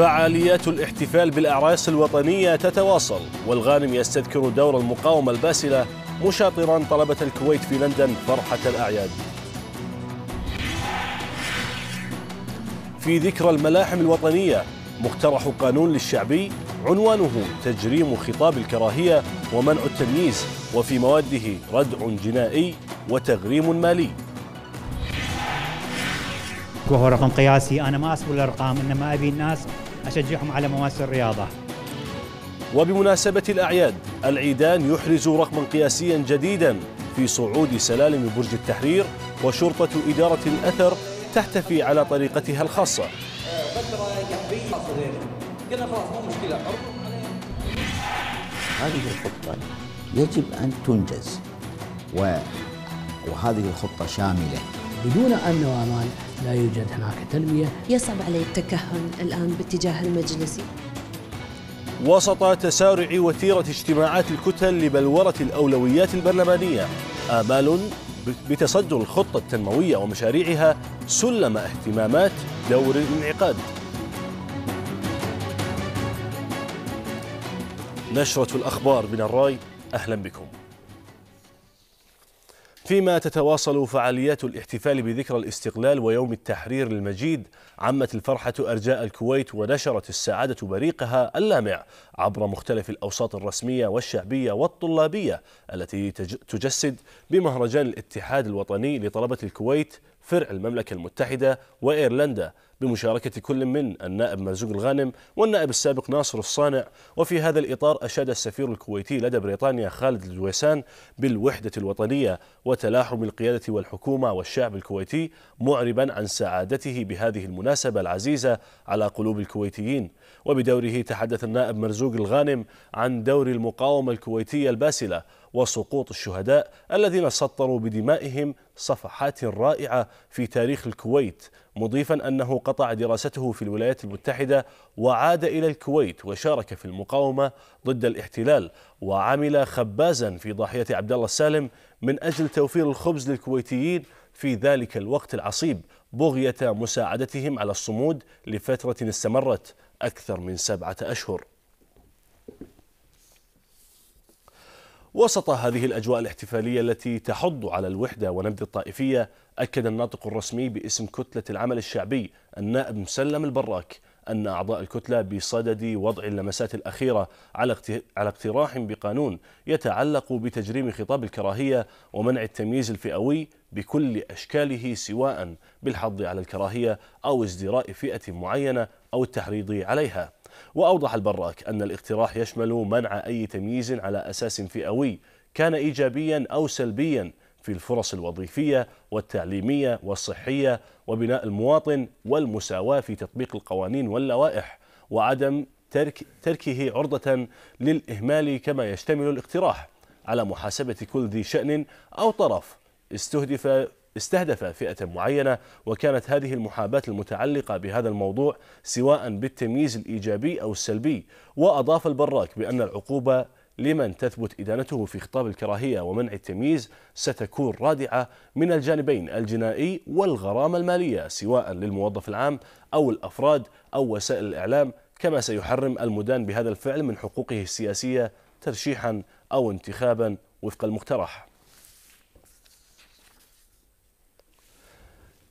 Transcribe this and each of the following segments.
فعاليات الاحتفال بالأعراس الوطنية تتواصل والغانم يستذكر دور المقاومة الباسلة مشاطرا طلبة الكويت في لندن فرحة الأعياد في ذكرى الملاحم الوطنية مقترح قانون للشعبي عنوانه تجريم خطاب الكراهية ومنع التمييز وفي مواده ردع جنائي وتغريم مالي وهو رقم قياسي انا ما اسوي الارقام انما ابي الناس أشجعهم على مواسم الرياضة وبمناسبة الأعياد العيدان يحرز رقما قياسيا جديدا في صعود سلالم برج التحرير وشرطة إدارة الأثر تحتفي على طريقتها الخاصة قلنا خلاص مو مشكلة هذه الخطة يجب أن تنجز و... وهذه الخطة شاملة بدون أمن وأمان لا يوجد هناك تنمية يصعب علي التكهن الآن باتجاه المجلس وسط تسارع وتيرة اجتماعات الكتل لبلورة الأولويات البرلمانية آمال بتصدر الخطة التنموية ومشاريعها سلم اهتمامات دور الانعقاد نشرة الأخبار من الراي أهلا بكم فيما تتواصل فعاليات الاحتفال بذكرى الاستقلال ويوم التحرير المجيد عمت الفرحة أرجاء الكويت ونشرت السعادة بريقها اللامع عبر مختلف الأوساط الرسمية والشعبية والطلابية التي تجسد بمهرجان الاتحاد الوطني لطلبة الكويت فرع المملكة المتحدة وإيرلندا بمشاركة كل من النائب مرزوق الغانم والنائب السابق ناصر الصانع وفي هذا الإطار أشاد السفير الكويتي لدى بريطانيا خالد الجويسان بالوحدة الوطنية وتلاحم القيادة والحكومة والشعب الكويتي معربا عن سعادته بهذه المناسبة العزيزة على قلوب الكويتيين وبدوره تحدث النائب مرزوق الغانم عن دور المقاومة الكويتية الباسلة وسقوط الشهداء الذين سطروا بدمائهم صفحات رائعة في تاريخ الكويت مضيفا أنه قطع دراسته في الولايات المتحدة وعاد إلى الكويت وشارك في المقاومة ضد الاحتلال وعمل خبازا في ضاحية عبد الله السالم من أجل توفير الخبز للكويتيين في ذلك الوقت العصيب بغية مساعدتهم على الصمود لفترة استمرت أكثر من سبعة أشهر وسط هذه الأجواء الاحتفالية التي تحض على الوحدة ونبذ الطائفية أكد الناطق الرسمي باسم كتلة العمل الشعبي النائب مسلم البراك أن أعضاء الكتلة بصدد وضع اللمسات الأخيرة على على اقتراح بقانون يتعلق بتجريم خطاب الكراهية ومنع التمييز الفئوي بكل أشكاله سواء بالحض على الكراهية أو ازدراء فئة معينة أو التحريض عليها وأوضح البراك أن الاقتراح يشمل منع أي تمييز على أساس فئوي كان إيجابيا أو سلبيا في الفرص الوظيفية والتعليمية والصحية وبناء المواطن والمساواة في تطبيق القوانين واللوائح وعدم ترك تركه عرضة للإهمال كما يشتمل الاقتراح على محاسبة كل ذي شأن أو طرف استهدف استهدف فئة معينة وكانت هذه المحاباة المتعلقة بهذا الموضوع سواء بالتمييز الإيجابي أو السلبي وأضاف البراك بأن العقوبة لمن تثبت إدانته في خطاب الكراهية ومنع التمييز ستكون رادعة من الجانبين الجنائي والغرامة المالية سواء للموظف العام أو الأفراد أو وسائل الإعلام كما سيحرم المدان بهذا الفعل من حقوقه السياسية ترشيحا أو انتخابا وفق المقترح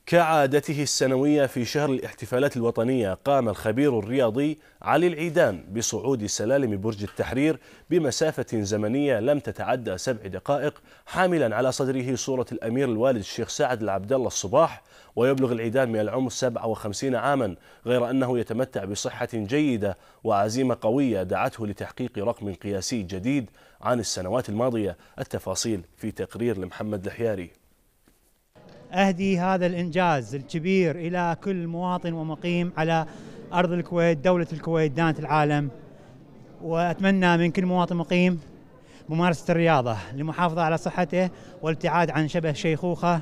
كعادته السنوية في شهر الاحتفالات الوطنية قام الخبير الرياضي علي العيدان بصعود سلالم برج التحرير بمسافة زمنية لم تتعدى سبع دقائق حاملا على صدره صورة الأمير الوالد الشيخ سعد العبد الله الصباح ويبلغ العيدان من العمر 57 عاما غير أنه يتمتع بصحة جيدة وعزيمة قوية دعته لتحقيق رقم قياسي جديد عن السنوات الماضية التفاصيل في تقرير لمحمد الحياري أهدي هذا الإنجاز الكبير إلى كل مواطن ومقيم على أرض الكويت دولة الكويت دانة العالم وأتمنى من كل مواطن مقيم ممارسة الرياضة للمحافظة على صحته والابتعاد عن شبه شيخوخه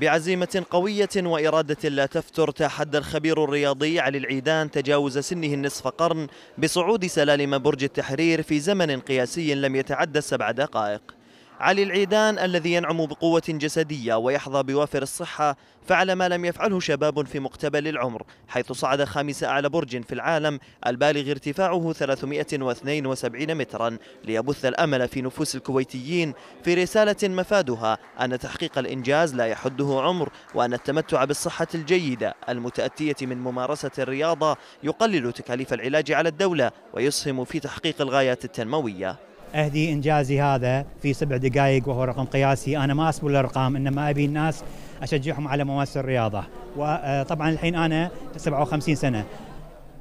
بعزيمة قوية وإرادة لا تفتر تحدى الخبير الرياضي علي العيدان تجاوز سنه النصف قرن بصعود سلالم برج التحرير في زمن قياسي لم يتعدى السبع دقائق علي العيدان الذي ينعم بقوة جسدية ويحظى بوافر الصحة فعل ما لم يفعله شباب في مقتبل العمر حيث صعد خامس أعلى برج في العالم البالغ ارتفاعه 372 مترا ليبث الأمل في نفوس الكويتيين في رسالة مفادها أن تحقيق الإنجاز لا يحده عمر وأن التمتع بالصحة الجيدة المتأتية من ممارسة الرياضة يقلل تكاليف العلاج على الدولة ويسهم في تحقيق الغايات التنموية أهدي إنجازي هذا في سبع دقائق وهو رقم قياسي أنا ما أسبل الأرقام إنما أبي الناس أشجعهم على ممارسة الرياضة وطبعا آه، الحين أنا 57 سنة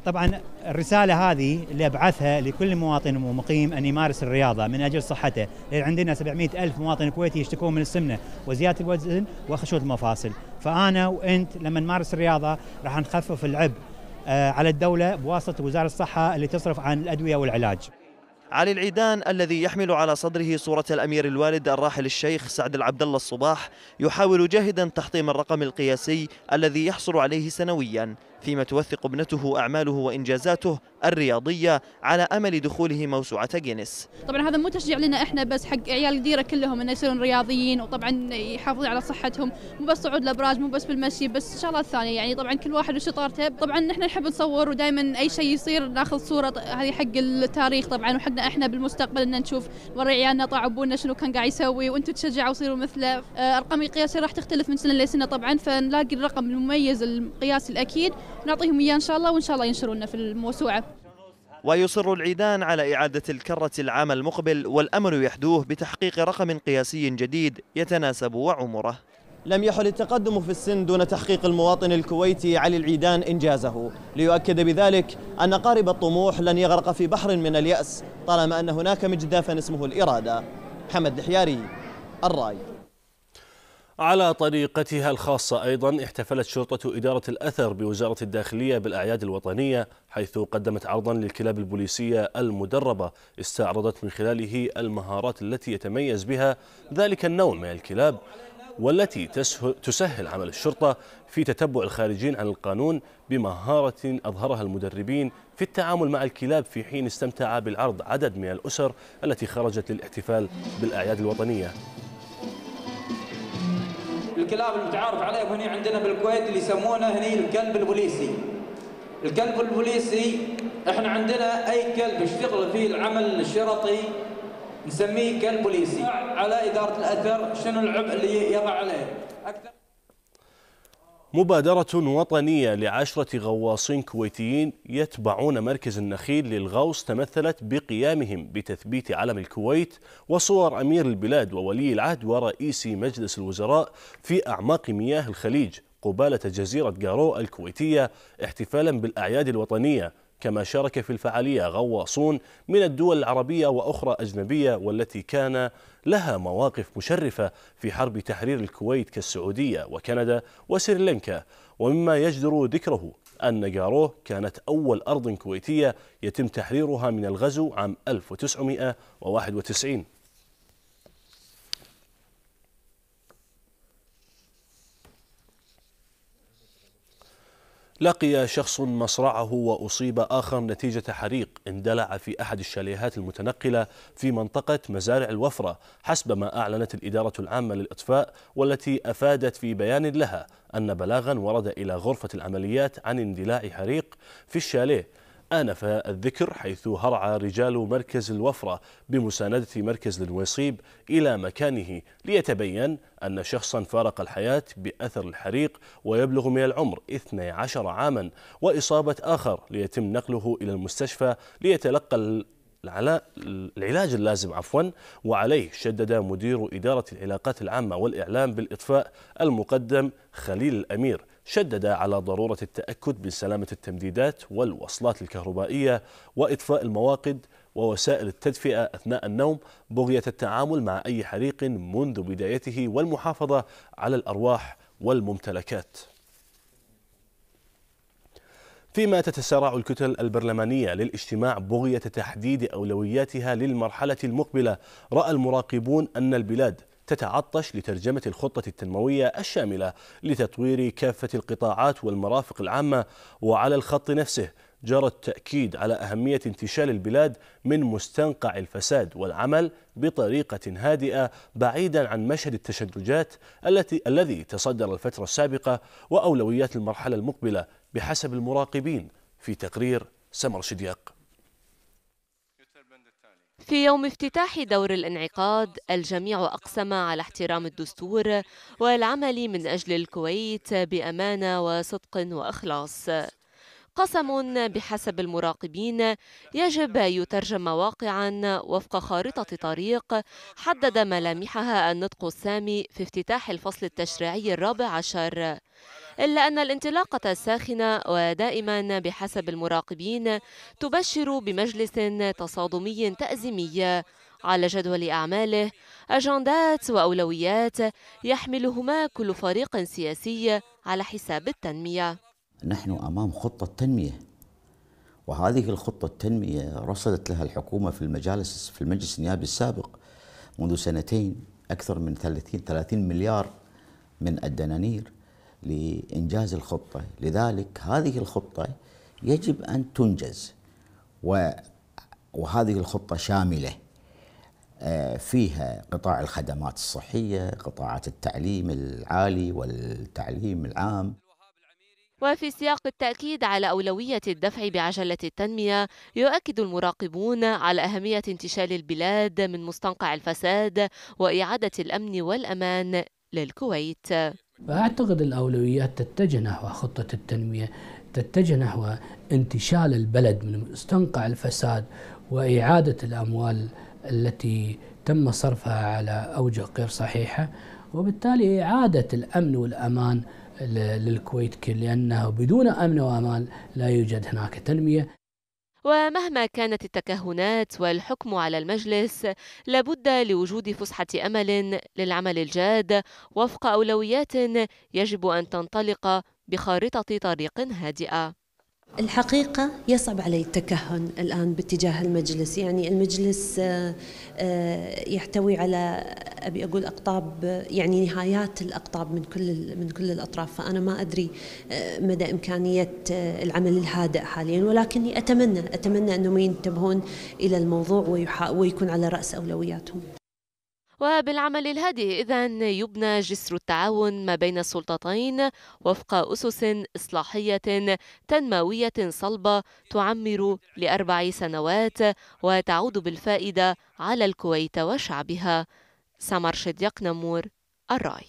طبعا الرسالة هذه اللي أبعثها لكل مواطن ومقيم أن يمارس الرياضة من أجل صحته لأن عندنا 700 ألف مواطن كويتي يشتكون من السمنة وزيادة الوزن وخشوة المفاصل فأنا وأنت لما نمارس الرياضة راح نخفف العبء آه، على الدولة بواسطة وزارة الصحة اللي تصرف عن الأدوية والعلاج علي العيدان الذي يحمل على صدره صورة الأمير الوالد الراحل الشيخ سعد العبد الله الصباح يحاول جاهدا تحطيم الرقم القياسي الذي يحصل عليه سنويا فيما توثق ابنته أعماله وإنجازاته الرياضية على أمل دخوله موسوعة جينيس طبعا هذا مو تشجيع لنا إحنا بس حق عيال الديرة كلهم أن يصيرون رياضيين وطبعا يحافظون على صحتهم مو بس صعود الأبراج مو بس بالمشي بس شغلات ثانية يعني طبعا كل واحد وشطارته طبعا نحن نحب نصور ودائما أي شيء يصير ناخذ صورة هذه حق التاريخ طبعا وحقنا إحنا بالمستقبل أن نشوف وري عيالنا طاع أبونا شنو كان قاعد يسوي وأنتم تشجعوا وصيروا مثله آه، أرقام القياسية راح تختلف من سنة لسنة طبعا فنلاقي الرقم المميز القياسي الأكيد نعطيهم إياه إن شاء الله وإن شاء الله ينشرونا في الموسوعة ويصر العيدان على إعادة الكرة العام المقبل والأمر يحدوه بتحقيق رقم قياسي جديد يتناسب وعمره لم يحل التقدم في السن دون تحقيق المواطن الكويتي علي العيدان إنجازه ليؤكد بذلك أن قارب الطموح لن يغرق في بحر من اليأس طالما أن هناك مجدافا اسمه الإرادة حمد الحياري الرأي على طريقتها الخاصة أيضا احتفلت شرطة إدارة الأثر بوزارة الداخلية بالأعياد الوطنية حيث قدمت عرضا للكلاب البوليسية المدربة استعرضت من خلاله المهارات التي يتميز بها ذلك النوع من الكلاب والتي تسهل عمل الشرطة في تتبع الخارجين عن القانون بمهارة أظهرها المدربين في التعامل مع الكلاب في حين استمتع بالعرض عدد من الأسر التي خرجت للاحتفال بالأعياد الوطنية الكلاب المتعارف عليه هنا عندنا بالكويت اللي يسمونه هني الكلب البوليسي الكلب البوليسي احنا عندنا اي كلب يشتغل فيه العمل الشرطي نسميه كلب بوليسي على اداره الاثر شنو العبء اللي يضع عليه اكثر مبادرة وطنية لعشرة غواصين كويتيين يتبعون مركز النخيل للغوص تمثلت بقيامهم بتثبيت علم الكويت وصور أمير البلاد وولي العهد ورئيس مجلس الوزراء في أعماق مياه الخليج قبالة جزيرة جارو الكويتية احتفالا بالأعياد الوطنية كما شارك في الفعالية غواصون من الدول العربية وأخرى أجنبية والتي كان لها مواقف مشرفة في حرب تحرير الكويت كالسعودية وكندا وسريلانكا ومما يجدر ذكره أن جاروه كانت أول أرض كويتية يتم تحريرها من الغزو عام 1991 لقي شخص مصرعه وأصيب آخر نتيجة حريق اندلع في أحد الشاليهات المتنقلة في منطقة مزارع الوفرة حسب ما أعلنت الإدارة العامة للإطفاء والتي أفادت في بيان لها أن بلاغا ورد إلى غرفة العمليات عن اندلاع حريق في الشاليه آنف الذكر حيث هرع رجال مركز الوفرة بمساندة مركز للويصيب إلى مكانه ليتبين أن شخصا فارق الحياة بأثر الحريق ويبلغ من العمر 12 عاما وإصابة آخر ليتم نقله إلى المستشفى ليتلقى على العلاج اللازم عفوا وعليه شدد مدير إدارة العلاقات العامة والإعلام بالإطفاء المقدم خليل الأمير شدد على ضرورة التأكد من سلامه التمديدات والوصلات الكهربائية وإطفاء المواقد ووسائل التدفئة أثناء النوم بغية التعامل مع أي حريق منذ بدايته والمحافظة على الأرواح والممتلكات فيما تتسارع الكتل البرلمانية للاجتماع بغية تحديد أولوياتها للمرحلة المقبلة رأى المراقبون أن البلاد تتعطش لترجمة الخطة التنموية الشاملة لتطوير كافة القطاعات والمرافق العامة وعلى الخط نفسه جرى التأكيد على أهمية انتشال البلاد من مستنقع الفساد والعمل بطريقة هادئة بعيدا عن مشهد التشدجات التي الذي تصدر الفترة السابقة وأولويات المرحلة المقبلة بحسب المراقبين في تقرير سمر شدياق في يوم افتتاح دور الانعقاد الجميع أقسم على احترام الدستور والعمل من أجل الكويت بأمانة وصدق وإخلاص قسم بحسب المراقبين يجب يترجم واقعا وفق خارطة طريق حدد ملامحها النطق السامي في افتتاح الفصل التشريعي الرابع عشر إلا أن الانطلاقة الساخنة ودائما بحسب المراقبين تبشر بمجلس تصادمي تأزيمي على جدول أعماله أجندات وأولويات يحملهما كل فريق سياسي على حساب التنمية نحن أمام خطة تنمية وهذه الخطة التنمية رصدت لها الحكومة في المجالس في المجلس النيابي السابق منذ سنتين أكثر من 30 30 مليار من الدنانير لإنجاز الخطة لذلك هذه الخطة يجب أن تنجز وهذه الخطة شاملة آه، فيها قطاع الخدمات الصحية قطاعات التعليم العالي والتعليم العام وفي سياق التأكيد على أولوية الدفع بعجلة التنمية يؤكد المراقبون على أهمية انتشال البلاد من مستنقع الفساد وإعادة الأمن والأمان للكويت فأعتقد الأولويات تتجه نحو خطة التنمية تتجه نحو انتشال البلد من استنقع الفساد وإعادة الأموال التي تم صرفها على أوجه غير صحيحة وبالتالي إعادة الأمن والأمان للكويت لأنه بدون أمن وأمان لا يوجد هناك تنمية ومهما كانت التكهنات والحكم على المجلس لابد لوجود فسحة أمل للعمل الجاد وفق أولويات يجب أن تنطلق بخارطة طريق هادئة الحقيقة يصعب علي التكهن الآن باتجاه المجلس يعني المجلس آه، آه، يحتوي على أبي أقول أقطاب يعني نهايات الأقطاب من كل من كل الأطراف فأنا ما أدري آه، مدى إمكانية العمل الهادئ حاليا ولكني أتمنى أتمنى أنهم ينتبهون إلى الموضوع ويكون على رأس أولوياتهم وبالعمل الهادئ إذا يبنى جسر التعاون ما بين السلطتين وفق أسس إصلاحية تنموية صلبة تعمر لأربع سنوات وتعود بالفائدة على الكويت وشعبها سمر شديق نمور الرأي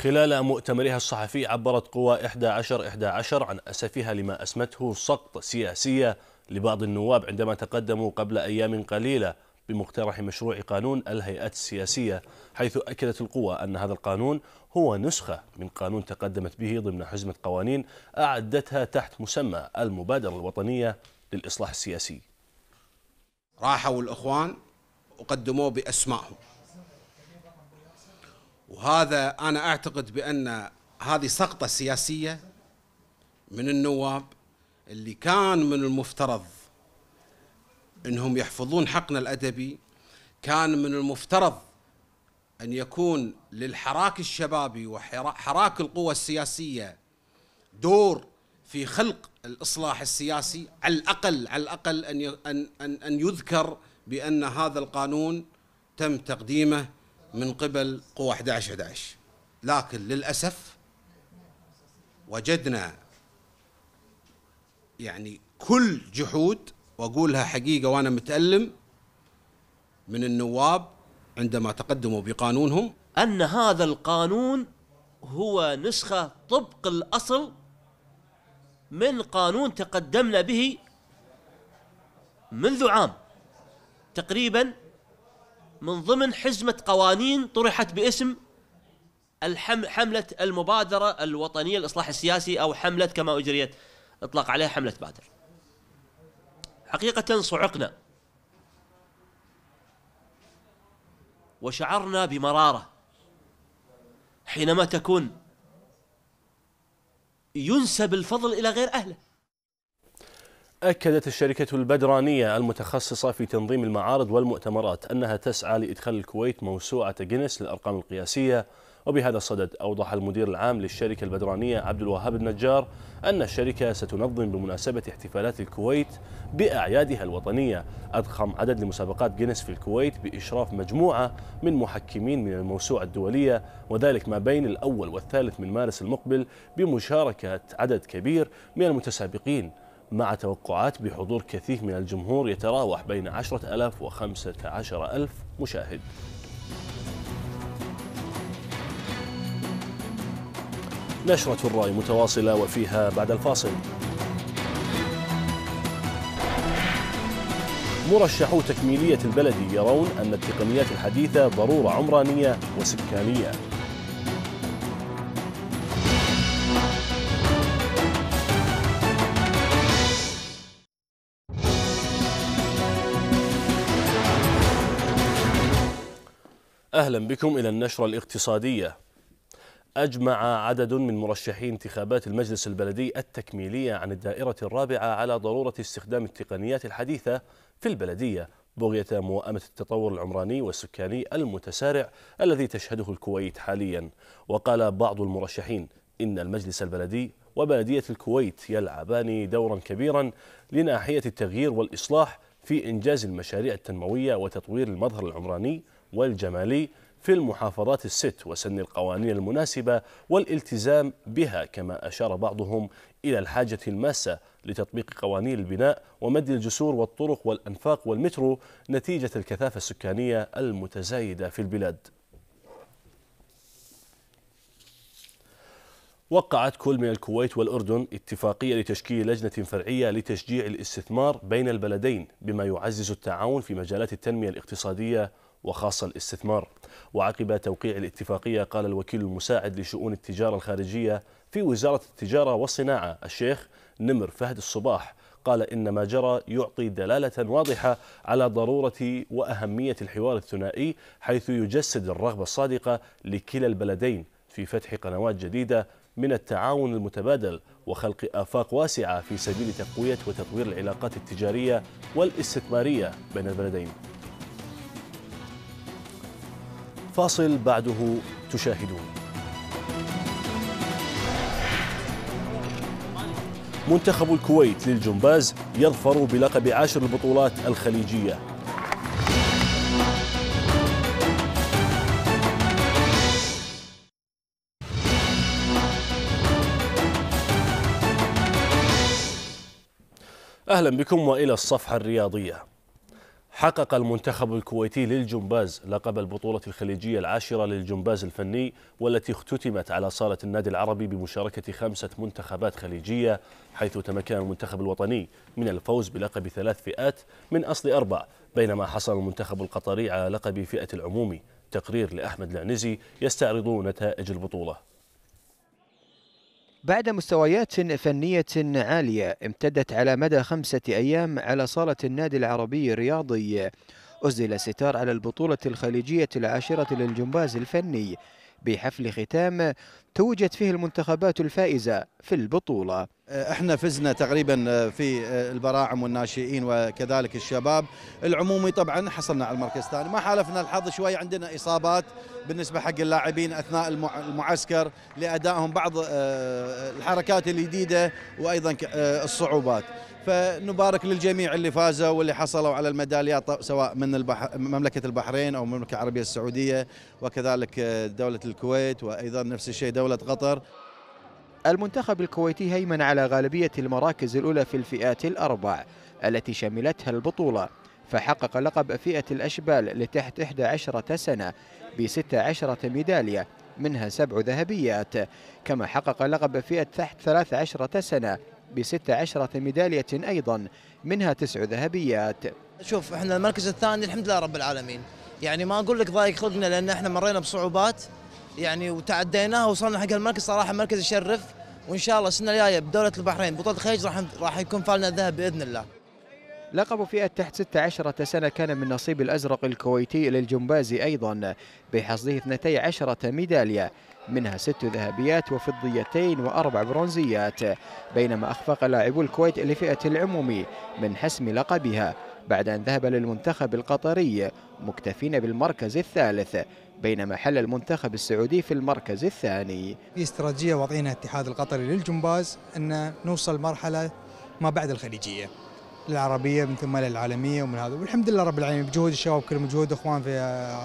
خلال مؤتمرها الصحفي عبرت قوى 11 11 عن أسفها لما أسمته سقط سياسية لبعض النواب عندما تقدموا قبل أيام قليلة بمقترح مشروع قانون الهيئات السياسية حيث أكدت القوى أن هذا القانون هو نسخة من قانون تقدمت به ضمن حزمة قوانين أعدتها تحت مسمى المبادرة الوطنية للإصلاح السياسي راحوا الإخوان وقدموه بأسمائهم وهذا أنا أعتقد بأن هذه سقطة سياسية من النواب اللي كان من المفترض انهم يحفظون حقنا الادبي كان من المفترض ان يكون للحراك الشبابي وحراك القوى السياسيه دور في خلق الاصلاح السياسي على الاقل على الاقل ان ان ان, يذكر بان هذا القانون تم تقديمه من قبل قوى 11 11 لكن للاسف وجدنا يعني كل جحود واقولها حقيقه وانا متالم من النواب عندما تقدموا بقانونهم ان هذا القانون هو نسخه طبق الاصل من قانون تقدمنا به منذ عام تقريبا من ضمن حزمه قوانين طرحت باسم حمله المبادره الوطنيه للاصلاح السياسي او حمله كما اجريت اطلق عليها حمله بادر حقيقة صعقنا وشعرنا بمرارة حينما تكون ينسب الفضل إلى غير أهله أكدت الشركة البدرانية المتخصصة في تنظيم المعارض والمؤتمرات أنها تسعى لإدخال الكويت موسوعة جينيس للأرقام القياسية وبهذا الصدد أوضح المدير العام للشركة البدرانية عبد الوهاب النجار أن الشركة ستنظم بمناسبة احتفالات الكويت بأعيادها الوطنية أضخم عدد لمسابقات جينيس في الكويت بإشراف مجموعة من محكمين من الموسوعة الدولية وذلك ما بين الأول والثالث من مارس المقبل بمشاركة عدد كبير من المتسابقين مع توقعات بحضور كثير من الجمهور يتراوح بين 10 و 15 ألف مشاهد نشرة الرأي متواصلة وفيها بعد الفاصل مرشحو تكميلية البلد يرون أن التقنيات الحديثة ضرورة عمرانية وسكانية أهلا بكم إلى النشرة الاقتصادية أجمع عدد من مرشحي انتخابات المجلس البلدي التكميلية عن الدائرة الرابعة على ضرورة استخدام التقنيات الحديثة في البلدية بغية موائمة التطور العمراني والسكاني المتسارع الذي تشهده الكويت حاليا وقال بعض المرشحين إن المجلس البلدي وبلدية الكويت يلعبان دورا كبيرا لناحية التغيير والإصلاح في إنجاز المشاريع التنموية وتطوير المظهر العمراني والجمالي في المحافظات الست وسن القوانين المناسبة والالتزام بها كما أشار بعضهم إلى الحاجة الماسة لتطبيق قوانين البناء ومد الجسور والطرق والأنفاق والمترو نتيجة الكثافة السكانية المتزايدة في البلاد وقعت كل من الكويت والأردن اتفاقية لتشكيل لجنة فرعية لتشجيع الاستثمار بين البلدين بما يعزز التعاون في مجالات التنمية الاقتصادية وخاصة الاستثمار وعقب توقيع الاتفاقية قال الوكيل المساعد لشؤون التجارة الخارجية في وزارة التجارة والصناعة الشيخ نمر فهد الصباح قال إن ما جرى يعطي دلالة واضحة على ضرورة وأهمية الحوار الثنائي حيث يجسد الرغبة الصادقة لكلا البلدين في فتح قنوات جديدة من التعاون المتبادل وخلق آفاق واسعة في سبيل تقوية وتطوير العلاقات التجارية والاستثمارية بين البلدين فاصل بعده تشاهدون منتخب الكويت للجمباز يظفر بلقب عاشر البطولات الخليجية أهلا بكم وإلى الصفحة الرياضية حقق المنتخب الكويتي للجمباز لقب البطولة الخليجية العاشرة للجمباز الفني والتي اختتمت على صالة النادي العربي بمشاركة خمسة منتخبات خليجية حيث تمكن المنتخب الوطني من الفوز بلقب ثلاث فئات من أصل أربع بينما حصل المنتخب القطري على لقب فئة العمومي تقرير لأحمد العنزي يستعرض نتائج البطولة بعد مستويات فنية عالية امتدت على مدى خمسة أيام على صالة النادي العربي الرياضي أزل ستار على البطولة الخليجية العاشرة للجمباز الفني بحفل ختام توجت فيه المنتخبات الفائزة في البطولة آه، احنا فزنا تقريبا آه، في آه، البراعم والناشئين وكذلك الشباب العمومي طبعا حصلنا على المركز الثاني ما حالفنا الحظ شوي عندنا اصابات بالنسبه حق اللاعبين اثناء المعسكر لادائهم بعض الحركات الجديده وايضا الصعوبات فنبارك للجميع اللي فازوا واللي حصلوا على الميداليات سواء من البحر مملكه البحرين او المملكه العربيه السعوديه وكذلك دوله الكويت وايضا نفس الشيء دوله دولة قطر المنتخب الكويتي هيمن على غالبية المراكز الأولى في الفئات الأربع التي شملتها البطولة فحقق لقب فئة الأشبال لتحت 11 سنة ب 16 ميدالية منها سبع ذهبيات كما حقق لقب فئة تحت 13 سنة ب 16 ميدالية أيضا منها تسع ذهبيات شوف احنا المركز الثاني الحمد لله رب العالمين يعني ما اقول لك ضايق خلقنا لان احنا مرينا بصعوبات يعني وتعديناها وصلنا حق المركز صراحه مركز يشرف وان شاء الله السنه الجايه بدوله البحرين بطوله الخليج راح راح يكون فالنا ذهب باذن الله. لقب فئة تحت 16 سنة كان من نصيب الأزرق الكويتي للجمبازي أيضا بحصده 12 ميدالية منها ست ذهبيات وفضيتين وأربع برونزيات بينما أخفق لاعبو الكويت لفئة العمومي من حسم لقبها بعد أن ذهب للمنتخب القطري مكتفين بالمركز الثالث بينما حل المنتخب السعودي في المركز الثاني في استراتيجية وضعينها الاتحاد القطري للجمباز أن نوصل مرحلة ما بعد الخليجية العربية من ثم للعالمية ومن هذا والحمد لله رب العالمين بجهود الشباب كل مجهود إخوان في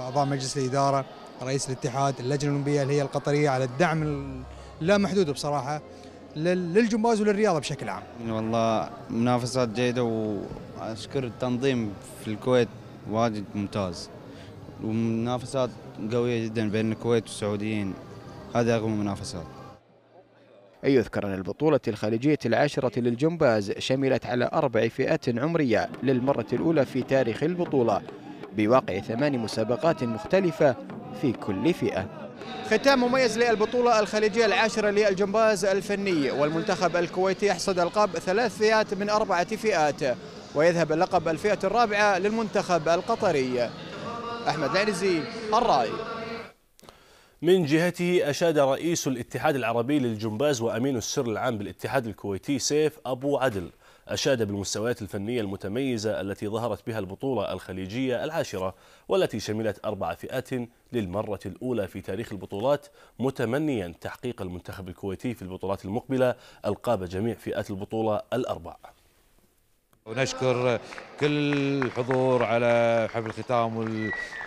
أعضاء مجلس الإدارة رئيس الاتحاد اللجنة الأولمبية اللي هي القطرية على الدعم اللامحدود بصراحة للجمباز وللرياضة بشكل عام والله منافسات جيدة وأشكر التنظيم في الكويت واجد ممتاز ومنافسات قوية جدا بين الكويت والسعوديين هذه أغلب المنافسات يذكر أن البطولة الخليجية العاشرة للجمباز شملت على أربع فئات عمرية للمرة الأولى في تاريخ البطولة بواقع ثمان مسابقات مختلفة في كل فئة ختام مميز للبطولة الخليجية العاشرة للجمباز الفني والمنتخب الكويتي يحصد ألقاب ثلاث فئات من أربعة فئات ويذهب اللقب الفئة الرابعة للمنتخب القطري أحمد العنزي الرأي من جهته أشاد رئيس الاتحاد العربي للجمباز وأمين السر العام بالاتحاد الكويتي سيف أبو عدل أشاد بالمستويات الفنية المتميزة التي ظهرت بها البطولة الخليجية العاشرة والتي شملت أربع فئات للمرة الأولى في تاريخ البطولات متمنيا تحقيق المنتخب الكويتي في البطولات المقبلة ألقاب جميع فئات البطولة الأربع ونشكر كل الحضور على حفل الختام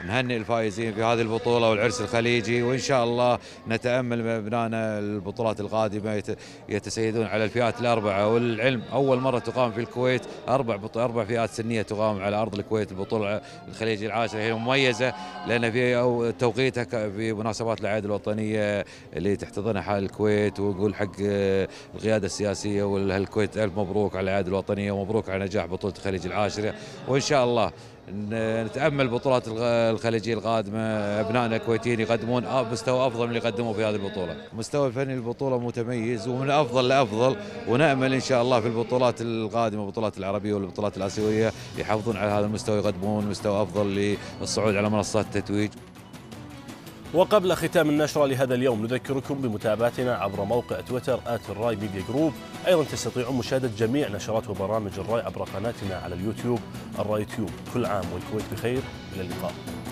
ونهنئ الفائزين في هذه البطولة والعرس الخليجي وإن شاء الله نتأمل أبنائنا البطولات القادمة يتسيدون على الفئات الأربعة والعلم أول مرة تقام في الكويت أربع أربع فئات سنية تقام على أرض الكويت البطولة الخليجي العاشرة هي مميزة لأن في توقيتها في مناسبات الأعياد الوطنية اللي تحتضنها حال الكويت ونقول حق القيادة السياسية والكويت ألف مبروك على الأعياد الوطنية ومبروك على نجاح بطوله الخليج العاشره وان شاء الله نتامل بطولات الخليجيه القادمه ابنائنا الكويتيين يقدمون مستوى افضل من اللي قدموا في هذه البطوله، المستوى الفني البطوله متميز ومن افضل لافضل ونامل ان شاء الله في البطولات القادمه البطولات العربيه والبطولات الاسيويه يحافظون على هذا المستوى يقدمون مستوى افضل للصعود على منصات التتويج. وقبل ختام النشرة لهذا اليوم نذكركم بمتابعتنا عبر موقع تويتر آت الراي ميديا جروب أيضا تستطيعون مشاهدة جميع نشرات وبرامج الراي عبر قناتنا على اليوتيوب الراي تيوب كل عام والكويت بخير إلى اللقاء